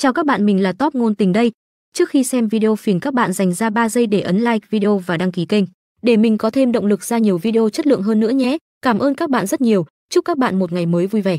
Chào các bạn, mình là Top ngôn tình đây. Trước khi xem video phiền các bạn dành ra 3 giây để ấn like video và đăng ký kênh để mình có thêm động lực ra nhiều video chất lượng hơn nữa nhé. Cảm ơn các bạn rất nhiều, chúc các bạn một ngày mới vui vẻ.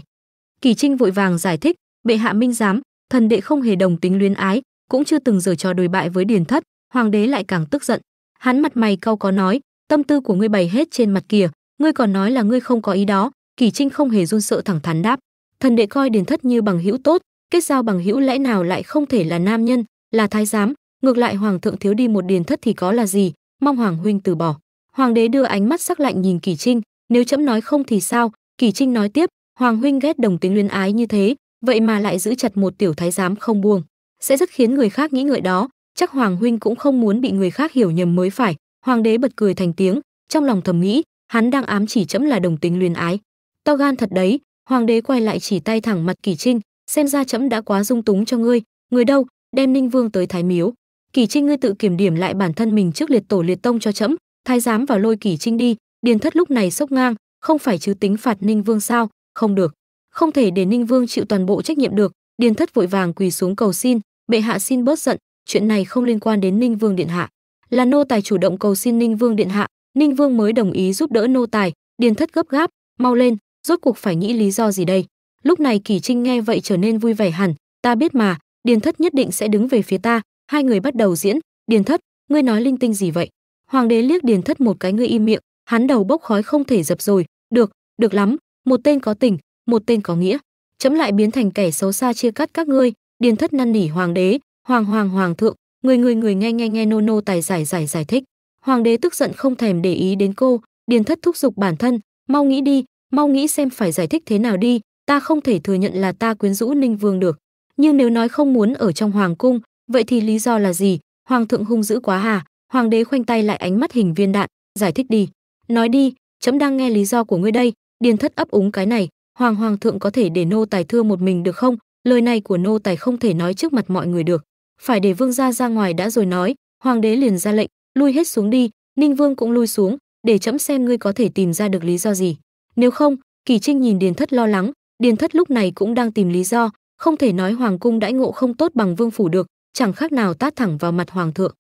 Kỳ Trinh vội vàng giải thích, bệ hạ minh giám, thần đệ không hề đồng tính luyến ái, cũng chưa từng giở trò đối bại với Điền Thất, hoàng đế lại càng tức giận. Hắn mặt mày cau có nói, tâm tư của ngươi bày hết trên mặt kìa, ngươi còn nói là ngươi không có ý đó. Kỳ Trinh không hề run sợ thẳng thắn đáp, thần đệ coi Điền Thất như bằng hữu tốt, kết giao bằng hữu lẽ nào lại không thể là nam nhân, là thái giám, ngược lại hoàng thượng thiếu đi một điền thất thì có là gì, mong hoàng huynh từ bỏ. Hoàng đế đưa ánh mắt sắc lạnh nhìn Kỳ Trinh, nếu chấm nói không thì sao? Kỳ Trinh nói tiếp, hoàng huynh ghét đồng tính luyến ái như thế, vậy mà lại giữ chặt một tiểu thái giám không buông, sẽ rất khiến người khác nghĩ người đó, chắc hoàng huynh cũng không muốn bị người khác hiểu nhầm mới phải. Hoàng đế bật cười thành tiếng, trong lòng thầm nghĩ, hắn đang ám chỉ chấm là đồng tính luyến ái. to gan thật đấy, hoàng đế quay lại chỉ tay thẳng mặt Kỳ Trinh, xem ra trẫm đã quá dung túng cho ngươi người đâu đem ninh vương tới thái miếu kỳ trinh ngươi tự kiểm điểm lại bản thân mình trước liệt tổ liệt tông cho trẫm thái giám vào lôi kỳ trinh đi điền thất lúc này sốc ngang không phải chứ tính phạt ninh vương sao không được không thể để ninh vương chịu toàn bộ trách nhiệm được điền thất vội vàng quỳ xuống cầu xin bệ hạ xin bớt giận chuyện này không liên quan đến ninh vương điện hạ là nô tài chủ động cầu xin ninh vương điện hạ ninh vương mới đồng ý giúp đỡ nô tài điền thất gấp gáp mau lên rốt cuộc phải nghĩ lý do gì đây Lúc này Kỳ Trinh nghe vậy trở nên vui vẻ hẳn, ta biết mà, Điền Thất nhất định sẽ đứng về phía ta, hai người bắt đầu diễn, Điền Thất, ngươi nói linh tinh gì vậy? Hoàng đế liếc Điền Thất một cái ngươi im miệng, hắn đầu bốc khói không thể dập rồi, được, được lắm, một tên có tình, một tên có nghĩa, chấm lại biến thành kẻ xấu xa chia cắt các ngươi, Điền Thất năn nỉ hoàng đế, hoàng hoàng hoàng thượng, người người người nghe nghe nghe nô nô tài giải giải giải thích. Hoàng đế tức giận không thèm để ý đến cô, Điền Thất thúc giục bản thân, mau nghĩ đi, mau nghĩ xem phải giải thích thế nào đi, ta không thể thừa nhận là ta quyến rũ Ninh Vương được. Nhưng nếu nói không muốn ở trong hoàng cung, vậy thì lý do là gì? Hoàng thượng hung dữ quá hà, hoàng đế khoanh tay lại ánh mắt hình viên đạn, giải thích đi. Nói đi, chấm đang nghe lý do của ngươi đây, điền thất ấp úng cái này, hoàng hoàng thượng có thể để nô tài thưa một mình được không? Lời này của nô tài không thể nói trước mặt mọi người được, phải để vương gia ra ngoài đã rồi nói, hoàng đế liền ra lệnh, lui hết xuống đi, Ninh Vương cũng lui xuống, để chấm xem ngươi có thể tìm ra được lý do gì. Nếu không, Kỳ Trinh nhìn Điền Thất lo lắng, điền thất lúc này cũng đang tìm lý do không thể nói hoàng cung đãi ngộ không tốt bằng vương phủ được chẳng khác nào tát thẳng vào mặt hoàng thượng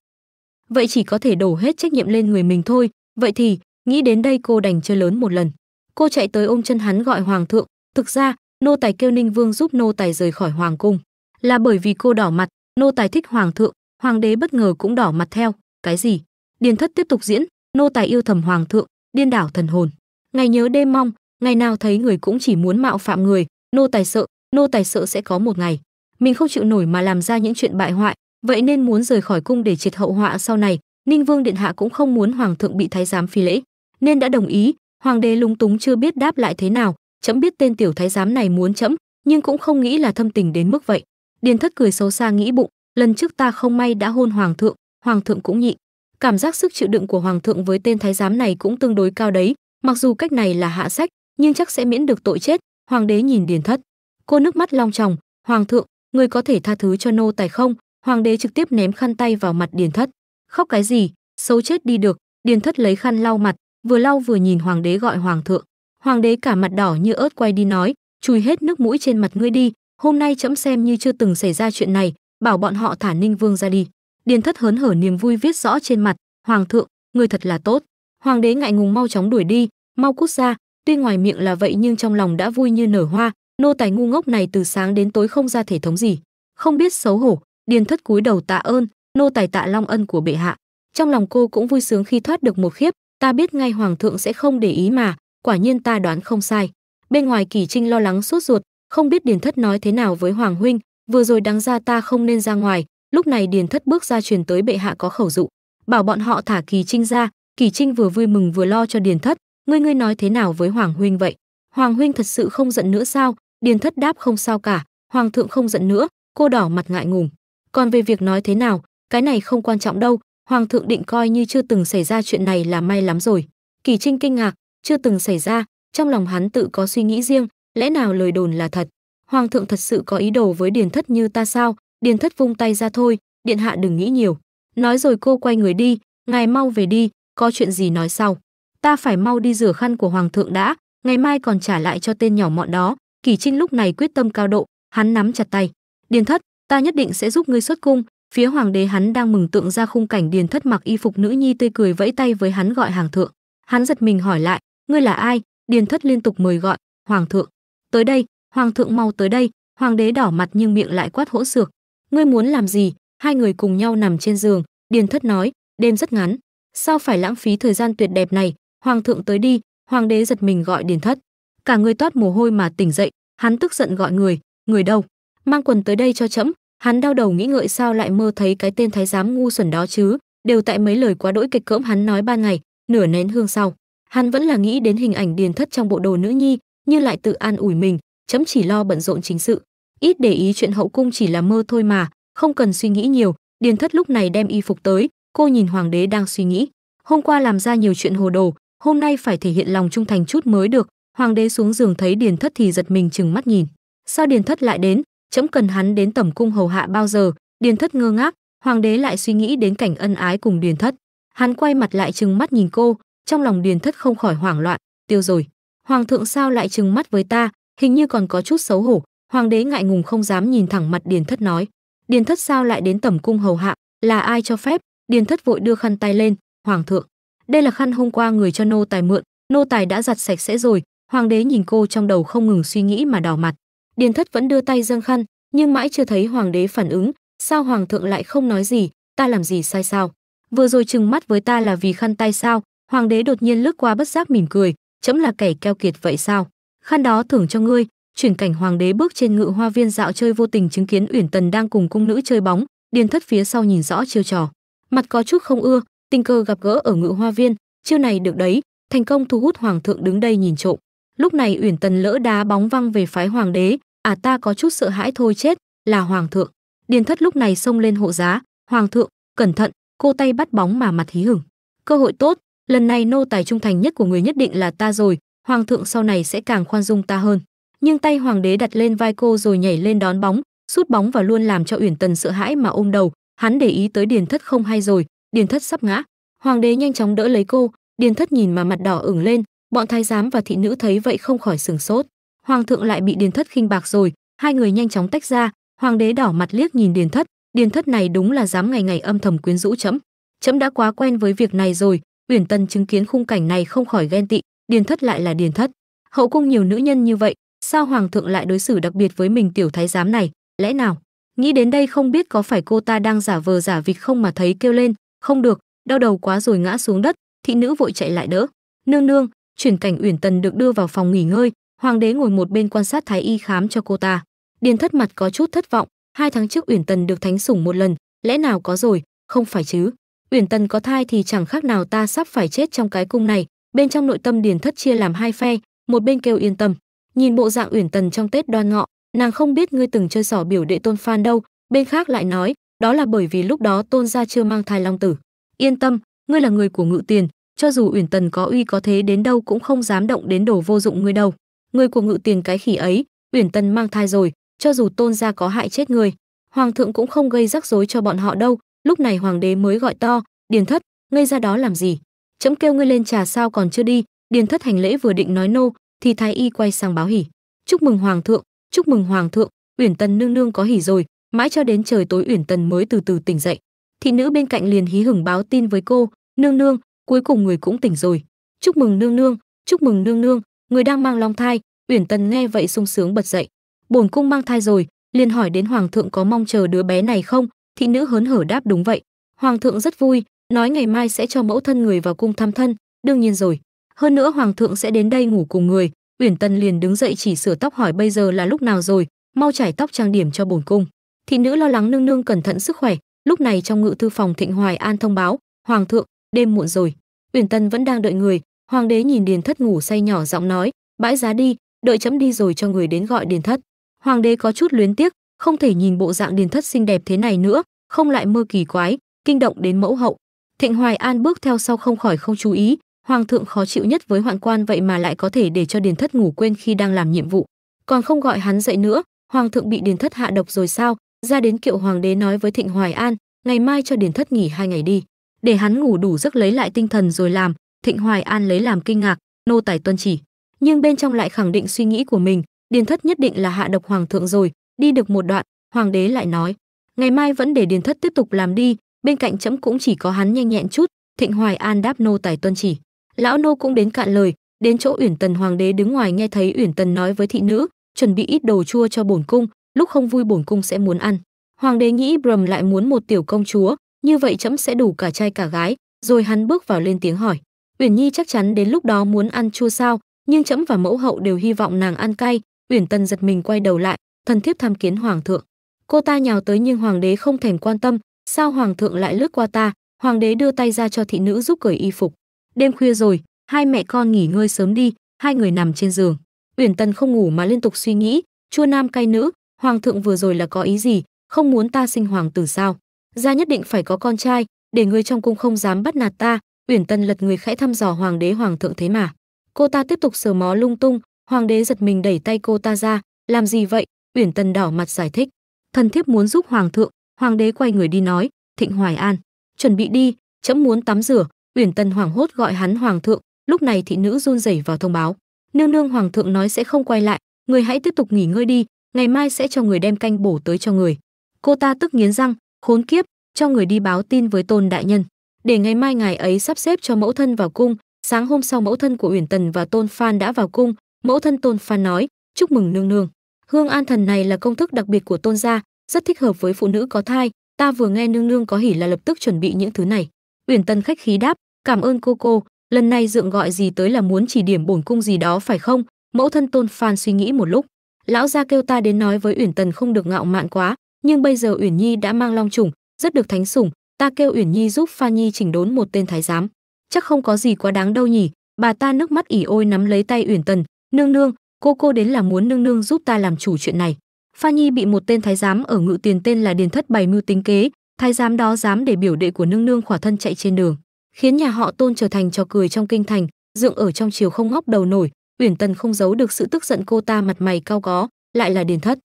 vậy chỉ có thể đổ hết trách nhiệm lên người mình thôi vậy thì nghĩ đến đây cô đành chơi lớn một lần cô chạy tới ôm chân hắn gọi hoàng thượng thực ra nô tài kêu ninh vương giúp nô tài rời khỏi hoàng cung là bởi vì cô đỏ mặt nô tài thích hoàng thượng hoàng đế bất ngờ cũng đỏ mặt theo cái gì điền thất tiếp tục diễn nô tài yêu thầm hoàng thượng điên đảo thần hồn ngày nhớ đêm mong ngày nào thấy người cũng chỉ muốn mạo phạm người nô tài sợ nô tài sợ sẽ có một ngày mình không chịu nổi mà làm ra những chuyện bại hoại vậy nên muốn rời khỏi cung để triệt hậu họa sau này ninh vương điện hạ cũng không muốn hoàng thượng bị thái giám phi lễ nên đã đồng ý hoàng đế lúng túng chưa biết đáp lại thế nào chấm biết tên tiểu thái giám này muốn chấm nhưng cũng không nghĩ là thâm tình đến mức vậy điền thất cười xấu xa nghĩ bụng lần trước ta không may đã hôn hoàng thượng hoàng thượng cũng nhị cảm giác sức chịu đựng của hoàng thượng với tên thái giám này cũng tương đối cao đấy mặc dù cách này là hạ sách nhưng chắc sẽ miễn được tội chết hoàng đế nhìn điền thất cô nước mắt long tròng hoàng thượng người có thể tha thứ cho nô tài không hoàng đế trực tiếp ném khăn tay vào mặt điền thất khóc cái gì xấu chết đi được điền thất lấy khăn lau mặt vừa lau vừa nhìn hoàng đế gọi hoàng thượng hoàng đế cả mặt đỏ như ớt quay đi nói chùi hết nước mũi trên mặt ngươi đi hôm nay trẫm xem như chưa từng xảy ra chuyện này bảo bọn họ thả ninh vương ra đi điền thất hớn hở niềm vui viết rõ trên mặt hoàng thượng người thật là tốt hoàng đế ngại ngùng mau chóng đuổi đi mau cút ra Tuy ngoài miệng là vậy nhưng trong lòng đã vui như nở hoa, nô tài ngu ngốc này từ sáng đến tối không ra thể thống gì, không biết xấu hổ, điền thất cúi đầu tạ ơn, nô tài tạ long ân của bệ hạ. Trong lòng cô cũng vui sướng khi thoát được một khiếp, ta biết ngay hoàng thượng sẽ không để ý mà, quả nhiên ta đoán không sai. Bên ngoài Kỳ Trinh lo lắng sốt ruột, không biết Điền Thất nói thế nào với Hoàng huynh, vừa rồi đáng ra ta không nên ra ngoài, lúc này Điền Thất bước ra truyền tới bệ hạ có khẩu dụ, bảo bọn họ thả Kỳ Trinh ra, Kỳ Trinh vừa vui mừng vừa lo cho Điền Thất, ngươi ngươi nói thế nào với hoàng huynh vậy hoàng huynh thật sự không giận nữa sao điền thất đáp không sao cả hoàng thượng không giận nữa cô đỏ mặt ngại ngùng còn về việc nói thế nào cái này không quan trọng đâu hoàng thượng định coi như chưa từng xảy ra chuyện này là may lắm rồi kỳ trinh kinh ngạc chưa từng xảy ra trong lòng hắn tự có suy nghĩ riêng lẽ nào lời đồn là thật hoàng thượng thật sự có ý đồ với điền thất như ta sao điền thất vung tay ra thôi điện hạ đừng nghĩ nhiều nói rồi cô quay người đi ngài mau về đi có chuyện gì nói sau ta phải mau đi rửa khăn của hoàng thượng đã ngày mai còn trả lại cho tên nhỏ mọn đó kỳ trinh lúc này quyết tâm cao độ hắn nắm chặt tay điền thất ta nhất định sẽ giúp ngươi xuất cung phía hoàng đế hắn đang mừng tượng ra khung cảnh điền thất mặc y phục nữ nhi tươi cười vẫy tay với hắn gọi hoàng thượng hắn giật mình hỏi lại ngươi là ai điền thất liên tục mời gọi hoàng thượng tới đây hoàng thượng mau tới đây hoàng đế đỏ mặt nhưng miệng lại quát hỗn xược ngươi muốn làm gì hai người cùng nhau nằm trên giường điền thất nói đêm rất ngắn sao phải lãng phí thời gian tuyệt đẹp này hoàng thượng tới đi hoàng đế giật mình gọi điền thất cả người toát mồ hôi mà tỉnh dậy hắn tức giận gọi người người đâu mang quần tới đây cho trẫm hắn đau đầu nghĩ ngợi sao lại mơ thấy cái tên thái giám ngu xuẩn đó chứ đều tại mấy lời quá đỗi kịch cỡm hắn nói ban ngày nửa nén hương sau hắn vẫn là nghĩ đến hình ảnh điền thất trong bộ đồ nữ nhi như lại tự an ủi mình chấm chỉ lo bận rộn chính sự ít để ý chuyện hậu cung chỉ là mơ thôi mà không cần suy nghĩ nhiều điền thất lúc này đem y phục tới cô nhìn hoàng đế đang suy nghĩ hôm qua làm ra nhiều chuyện hồ đồ hôm nay phải thể hiện lòng trung thành chút mới được hoàng đế xuống giường thấy điền thất thì giật mình chừng mắt nhìn sao điền thất lại đến trẫm cần hắn đến tẩm cung hầu hạ bao giờ điền thất ngơ ngác hoàng đế lại suy nghĩ đến cảnh ân ái cùng điền thất hắn quay mặt lại chừng mắt nhìn cô trong lòng điền thất không khỏi hoảng loạn tiêu rồi hoàng thượng sao lại chừng mắt với ta hình như còn có chút xấu hổ hoàng đế ngại ngùng không dám nhìn thẳng mặt điền thất nói điền thất sao lại đến tẩm cung hầu hạ là ai cho phép điền thất vội đưa khăn tay lên hoàng thượng đây là khăn hôm qua người cho nô tài mượn nô tài đã giặt sạch sẽ rồi hoàng đế nhìn cô trong đầu không ngừng suy nghĩ mà đỏ mặt điền thất vẫn đưa tay dâng khăn nhưng mãi chưa thấy hoàng đế phản ứng sao hoàng thượng lại không nói gì ta làm gì sai sao vừa rồi trừng mắt với ta là vì khăn tay sao hoàng đế đột nhiên lướt qua bất giác mỉm cười chấm là kẻ keo kiệt vậy sao khăn đó thưởng cho ngươi chuyển cảnh hoàng đế bước trên ngự hoa viên dạo chơi vô tình chứng kiến uyển tần đang cùng cung nữ chơi bóng điền thất phía sau nhìn rõ chiêu trò mặt có chút không ưa tình cờ gặp gỡ ở ngự hoa viên chiêu này được đấy thành công thu hút hoàng thượng đứng đây nhìn trộm lúc này uyển tần lỡ đá bóng văng về phái hoàng đế à ta có chút sợ hãi thôi chết là hoàng thượng điền thất lúc này xông lên hộ giá hoàng thượng cẩn thận cô tay bắt bóng mà mặt hí hửng cơ hội tốt lần này nô tài trung thành nhất của người nhất định là ta rồi hoàng thượng sau này sẽ càng khoan dung ta hơn nhưng tay hoàng đế đặt lên vai cô rồi nhảy lên đón bóng sút bóng và luôn làm cho uyển tần sợ hãi mà ôm đầu hắn để ý tới điền thất không hay rồi điền thất sắp ngã hoàng đế nhanh chóng đỡ lấy cô điền thất nhìn mà mặt đỏ ửng lên bọn thái giám và thị nữ thấy vậy không khỏi sửng sốt hoàng thượng lại bị điền thất khinh bạc rồi hai người nhanh chóng tách ra hoàng đế đỏ mặt liếc nhìn điền thất điền thất này đúng là dám ngày ngày âm thầm quyến rũ chấm. Chấm đã quá quen với việc này rồi uyển tân chứng kiến khung cảnh này không khỏi ghen tị điền thất lại là điền thất hậu cung nhiều nữ nhân như vậy sao hoàng thượng lại đối xử đặc biệt với mình tiểu thái giám này lẽ nào nghĩ đến đây không biết có phải cô ta đang giả vờ giả vịt không mà thấy kêu lên không được đau đầu quá rồi ngã xuống đất thị nữ vội chạy lại đỡ nương nương chuyển cảnh uyển tần được đưa vào phòng nghỉ ngơi hoàng đế ngồi một bên quan sát thái y khám cho cô ta điền thất mặt có chút thất vọng hai tháng trước uyển tần được thánh sủng một lần lẽ nào có rồi không phải chứ uyển tần có thai thì chẳng khác nào ta sắp phải chết trong cái cung này bên trong nội tâm điền thất chia làm hai phe một bên kêu yên tâm nhìn bộ dạng uyển tần trong tết đoan ngọ nàng không biết ngươi từng chơi xỏ biểu đệ tôn phan đâu bên khác lại nói đó là bởi vì lúc đó tôn gia chưa mang thai long tử yên tâm ngươi là người của ngự tiền cho dù uyển tần có uy có thế đến đâu cũng không dám động đến đồ vô dụng ngươi đâu người của ngự tiền cái khỉ ấy uyển tần mang thai rồi cho dù tôn gia có hại chết người hoàng thượng cũng không gây rắc rối cho bọn họ đâu lúc này hoàng đế mới gọi to điền thất ngây ra đó làm gì trẫm kêu ngươi lên trà sao còn chưa đi điền thất hành lễ vừa định nói nô thì thái y quay sang báo hỉ chúc mừng hoàng thượng chúc mừng hoàng thượng uyển tần nương nương có hỉ rồi mãi cho đến trời tối uyển tần mới từ từ tỉnh dậy thị nữ bên cạnh liền hí hửng báo tin với cô nương nương cuối cùng người cũng tỉnh rồi chúc mừng nương nương chúc mừng nương nương người đang mang long thai uyển tần nghe vậy sung sướng bật dậy bổn cung mang thai rồi liền hỏi đến hoàng thượng có mong chờ đứa bé này không thị nữ hớn hở đáp đúng vậy hoàng thượng rất vui nói ngày mai sẽ cho mẫu thân người vào cung thăm thân đương nhiên rồi hơn nữa hoàng thượng sẽ đến đây ngủ cùng người uyển tần liền đứng dậy chỉ sửa tóc hỏi bây giờ là lúc nào rồi mau chải tóc trang điểm cho bổn cung thị nữ lo lắng nương nương cẩn thận sức khỏe lúc này trong ngự thư phòng thịnh hoài an thông báo hoàng thượng đêm muộn rồi uyển tân vẫn đang đợi người hoàng đế nhìn điền thất ngủ say nhỏ giọng nói bãi giá đi đợi chấm đi rồi cho người đến gọi điền thất hoàng đế có chút luyến tiếc không thể nhìn bộ dạng điền thất xinh đẹp thế này nữa không lại mơ kỳ quái kinh động đến mẫu hậu thịnh hoài an bước theo sau không khỏi không chú ý hoàng thượng khó chịu nhất với hoạn quan vậy mà lại có thể để cho điền thất ngủ quên khi đang làm nhiệm vụ còn không gọi hắn dậy nữa hoàng thượng bị điền thất hạ độc rồi sao ra đến kiệu hoàng đế nói với thịnh hoài an ngày mai cho điền thất nghỉ hai ngày đi để hắn ngủ đủ giấc lấy lại tinh thần rồi làm thịnh hoài an lấy làm kinh ngạc nô tài tuân chỉ nhưng bên trong lại khẳng định suy nghĩ của mình điền thất nhất định là hạ độc hoàng thượng rồi đi được một đoạn hoàng đế lại nói ngày mai vẫn để điền thất tiếp tục làm đi bên cạnh trẫm cũng chỉ có hắn nhanh nhẹn chút thịnh hoài an đáp nô tài tuân chỉ lão nô cũng đến cạn lời đến chỗ uyển tần hoàng đế đứng ngoài nghe thấy uyển tần nói với thị nữ chuẩn bị ít đồ chua cho bổn cung lúc không vui bổn cung sẽ muốn ăn hoàng đế nghĩ brầm lại muốn một tiểu công chúa như vậy trẫm sẽ đủ cả trai cả gái rồi hắn bước vào lên tiếng hỏi uyển nhi chắc chắn đến lúc đó muốn ăn chua sao nhưng trẫm và mẫu hậu đều hy vọng nàng ăn cay uyển tần giật mình quay đầu lại thần thiếp tham kiến hoàng thượng cô ta nhào tới nhưng hoàng đế không thèm quan tâm sao hoàng thượng lại lướt qua ta hoàng đế đưa tay ra cho thị nữ giúp cởi y phục đêm khuya rồi hai mẹ con nghỉ ngơi sớm đi hai người nằm trên giường uyển tần không ngủ mà liên tục suy nghĩ chua nam cay nữ hoàng thượng vừa rồi là có ý gì, không muốn ta sinh hoàng tử sao? Gia nhất định phải có con trai, để người trong cung không dám bắt nạt ta." Uyển Tân lật người khẽ thăm dò hoàng đế hoàng thượng thế mà. Cô ta tiếp tục sờ mó lung tung, hoàng đế giật mình đẩy tay cô ta ra, "Làm gì vậy?" Uyển Tân đỏ mặt giải thích, "Thần thiếp muốn giúp hoàng thượng." Hoàng đế quay người đi nói, "Thịnh Hoài An, chuẩn bị đi, chấm muốn tắm rửa." Uyển Tân hoảng hốt gọi hắn hoàng thượng, lúc này thị nữ run rẩy vào thông báo, "Nương nương hoàng thượng nói sẽ không quay lại, người hãy tiếp tục nghỉ ngơi đi, ngày mai sẽ cho người đem canh bổ tới cho người cô ta tức nghiến răng khốn kiếp cho người đi báo tin với tôn đại nhân để ngày mai ngài ấy sắp xếp cho mẫu thân vào cung sáng hôm sau mẫu thân của uyển tần và tôn phan đã vào cung mẫu thân tôn phan nói chúc mừng nương nương hương an thần này là công thức đặc biệt của tôn gia rất thích hợp với phụ nữ có thai ta vừa nghe nương nương có hỉ là lập tức chuẩn bị những thứ này uyển tần khách khí đáp cảm ơn cô cô lần này dượng gọi gì tới là muốn chỉ điểm bổn cung gì đó phải không mẫu thân tôn phan suy nghĩ một lúc lão gia kêu ta đến nói với uyển tần không được ngạo mạn quá nhưng bây giờ uyển nhi đã mang long trùng rất được thánh sủng ta kêu uyển nhi giúp pha nhi chỉnh đốn một tên thái giám chắc không có gì quá đáng đâu nhỉ bà ta nước mắt ỉ ôi nắm lấy tay uyển tần nương nương cô cô đến là muốn nương nương giúp ta làm chủ chuyện này pha nhi bị một tên thái giám ở ngự tiền tên là điền thất bày mưu tính kế thái giám đó dám để biểu đệ của nương nương khỏa thân chạy trên đường khiến nhà họ tôn trở thành trò cười trong kinh thành dựng ở trong chiều không ngóc đầu nổi uyển tần không giấu được sự tức giận cô ta mặt mày cao có lại là điền thất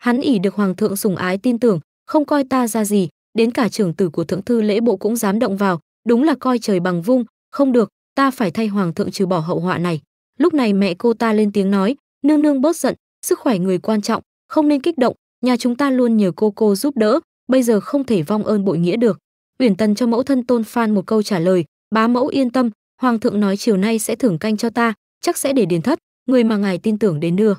hắn ỉ được hoàng thượng sủng ái tin tưởng không coi ta ra gì đến cả trưởng tử của thượng thư lễ bộ cũng dám động vào đúng là coi trời bằng vung không được ta phải thay hoàng thượng trừ bỏ hậu họa này lúc này mẹ cô ta lên tiếng nói nương nương bớt giận sức khỏe người quan trọng không nên kích động nhà chúng ta luôn nhờ cô cô giúp đỡ bây giờ không thể vong ơn bội nghĩa được uyển tần cho mẫu thân tôn phan một câu trả lời bá mẫu yên tâm hoàng thượng nói chiều nay sẽ thưởng canh cho ta chắc sẽ để điền thất người mà ngài tin tưởng đến đưa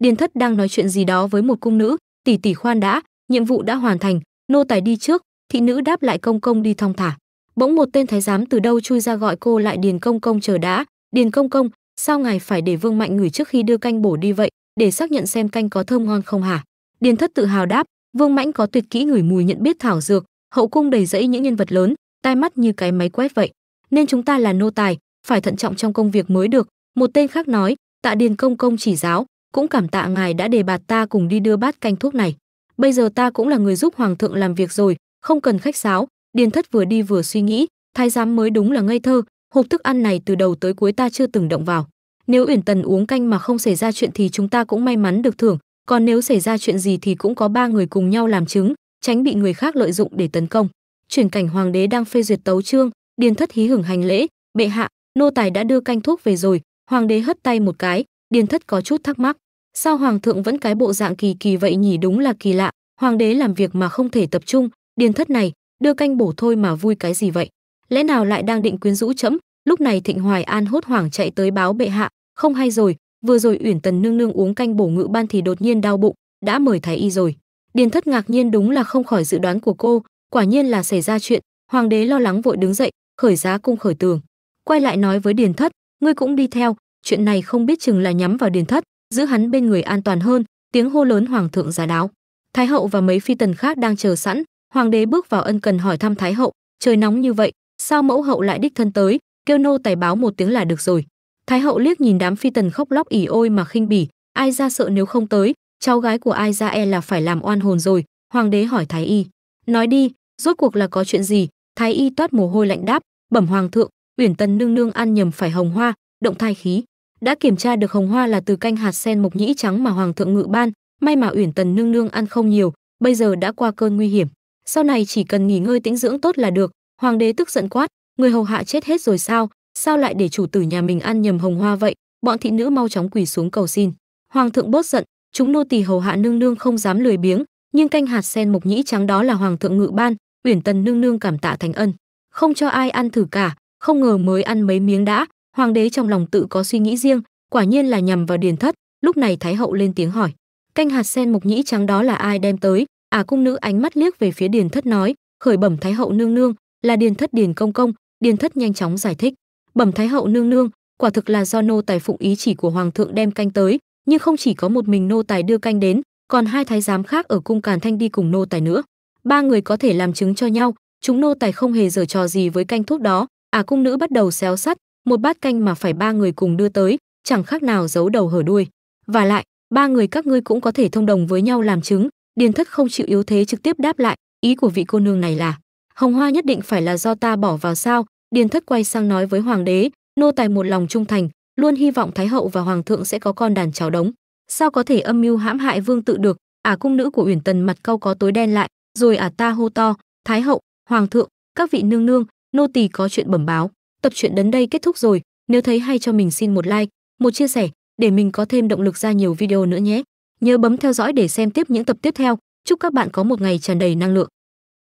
điền thất đang nói chuyện gì đó với một cung nữ tỷ tỷ khoan đã nhiệm vụ đã hoàn thành nô tài đi trước thị nữ đáp lại công công đi thong thả bỗng một tên thái giám từ đâu chui ra gọi cô lại điền công công chờ đã điền công công sao ngài phải để vương mạnh ngửi trước khi đưa canh bổ đi vậy để xác nhận xem canh có thơm ngon không hả điền thất tự hào đáp vương mãnh có tuyệt kỹ ngửi mùi nhận biết thảo dược hậu cung đầy rẫy những nhân vật lớn tai mắt như cái máy quét vậy nên chúng ta là nô tài phải thận trọng trong công việc mới được một tên khác nói, tạ Điền Công Công chỉ giáo, cũng cảm tạ ngài đã đề bạt ta cùng đi đưa bát canh thuốc này. Bây giờ ta cũng là người giúp Hoàng thượng làm việc rồi, không cần khách sáo. Điền thất vừa đi vừa suy nghĩ, thái giám mới đúng là ngây thơ, hộp thức ăn này từ đầu tới cuối ta chưa từng động vào. Nếu Uyển Tần uống canh mà không xảy ra chuyện thì chúng ta cũng may mắn được thưởng, còn nếu xảy ra chuyện gì thì cũng có ba người cùng nhau làm chứng, tránh bị người khác lợi dụng để tấn công. Chuyển cảnh hoàng đế đang phê duyệt tấu chương, Điền Thất hí hửng hành lễ, bệ hạ, nô tài đã đưa canh thuốc về rồi, Hoàng đế hất tay một cái, điền thất có chút thắc mắc. Sao hoàng thượng vẫn cái bộ dạng kỳ kỳ vậy nhỉ đúng là kỳ lạ, hoàng đế làm việc mà không thể tập trung, điền thất này, đưa canh bổ thôi mà vui cái gì vậy? Lẽ nào lại đang định quyến rũ chấm, lúc này Thịnh Hoài An hốt hoảng chạy tới báo bệ hạ, không hay rồi, vừa rồi Uyển Tần nương nương uống canh bổ ngự ban thì đột nhiên đau bụng, đã mời thái y rồi. Điền thất ngạc nhiên đúng là không khỏi dự đoán của cô, quả nhiên là xảy ra chuyện, hoàng đế lo lắng vội đứng dậy, khởi giá cung khởi tường. Quay lại nói với Điền thất, ngươi cũng đi theo chuyện này không biết chừng là nhắm vào điền thất giữ hắn bên người an toàn hơn tiếng hô lớn hoàng thượng giả đáo thái hậu và mấy phi tần khác đang chờ sẵn hoàng đế bước vào ân cần hỏi thăm thái hậu trời nóng như vậy sao mẫu hậu lại đích thân tới kêu nô tài báo một tiếng là được rồi thái hậu liếc nhìn đám phi tần khóc lóc ỉ ôi mà khinh bỉ ai ra sợ nếu không tới cháu gái của ai ra e là phải làm oan hồn rồi hoàng đế hỏi thái y nói đi rốt cuộc là có chuyện gì thái y toát mồ hôi lạnh đáp bẩm hoàng thượng Uyển Tần nương nương ăn nhầm phải hồng hoa, động thai khí, đã kiểm tra được hồng hoa là từ canh hạt sen mộc nhĩ trắng mà hoàng thượng ngự ban, may mà Uyển Tần nương nương ăn không nhiều, bây giờ đã qua cơn nguy hiểm, sau này chỉ cần nghỉ ngơi tĩnh dưỡng tốt là được. Hoàng đế tức giận quát, người hầu hạ chết hết rồi sao, sao lại để chủ tử nhà mình ăn nhầm hồng hoa vậy? Bọn thị nữ mau chóng quỳ xuống cầu xin. Hoàng thượng bớt giận, chúng nô tỳ hầu hạ nương nương không dám lười biếng, nhưng canh hạt sen mộc nhĩ trắng đó là hoàng thượng ngự ban, Uyển Tần nương nương cảm tạ thánh ân, không cho ai ăn thử cả, không ngờ mới ăn mấy miếng đã hoàng đế trong lòng tự có suy nghĩ riêng quả nhiên là nhằm vào điền thất lúc này thái hậu lên tiếng hỏi canh hạt sen mộc nhĩ trắng đó là ai đem tới à cung nữ ánh mắt liếc về phía điền thất nói khởi bẩm thái hậu nương nương là điền thất điền công công điền thất nhanh chóng giải thích bẩm thái hậu nương nương quả thực là do nô tài phụng ý chỉ của hoàng thượng đem canh tới nhưng không chỉ có một mình nô tài đưa canh đến còn hai thái giám khác ở cung càn thanh đi cùng nô tài nữa ba người có thể làm chứng cho nhau chúng nô tài không hề giở trò gì với canh thuốc đó Ả à, cung nữ bắt đầu xéo sắt một bát canh mà phải ba người cùng đưa tới chẳng khác nào giấu đầu hở đuôi và lại ba người các ngươi cũng có thể thông đồng với nhau làm chứng điền thất không chịu yếu thế trực tiếp đáp lại ý của vị cô nương này là hồng hoa nhất định phải là do ta bỏ vào sao điền thất quay sang nói với hoàng đế nô tài một lòng trung thành luôn hy vọng thái hậu và hoàng thượng sẽ có con đàn cháu đống sao có thể âm mưu hãm hại vương tự được ả à, cung nữ của uyển tần mặt cau có tối đen lại rồi ả à ta hô to thái hậu hoàng thượng các vị nương nương nô tỳ có chuyện bẩm báo tập truyện đến đây kết thúc rồi nếu thấy hay cho mình xin một like một chia sẻ để mình có thêm động lực ra nhiều video nữa nhé nhớ bấm theo dõi để xem tiếp những tập tiếp theo chúc các bạn có một ngày tràn đầy năng lượng